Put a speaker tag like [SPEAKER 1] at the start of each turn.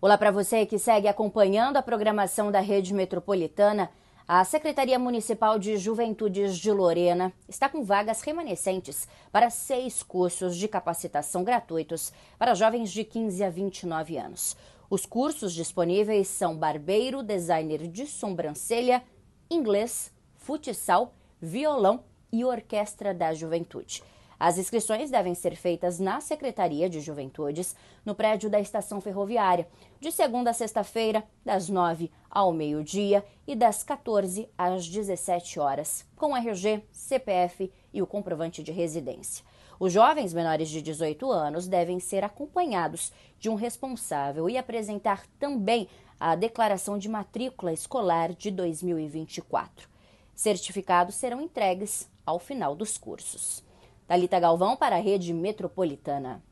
[SPEAKER 1] Olá para você que segue acompanhando a programação da Rede Metropolitana. A Secretaria Municipal de Juventudes de Lorena está com vagas remanescentes para seis cursos de capacitação gratuitos para jovens de 15 a 29 anos. Os cursos disponíveis são barbeiro, designer de sobrancelha, inglês, futsal, violão e orquestra da juventude. As inscrições devem ser feitas na Secretaria de Juventudes, no prédio da estação ferroviária, de segunda a sexta-feira, das 9 ao meio-dia e das 14 às 17 horas, com RG, CPF e o comprovante de residência. Os jovens menores de 18 anos devem ser acompanhados de um responsável e apresentar também a declaração de matrícula escolar de 2024. Certificados serão entregues ao final dos cursos. Talita Galvão para a Rede Metropolitana.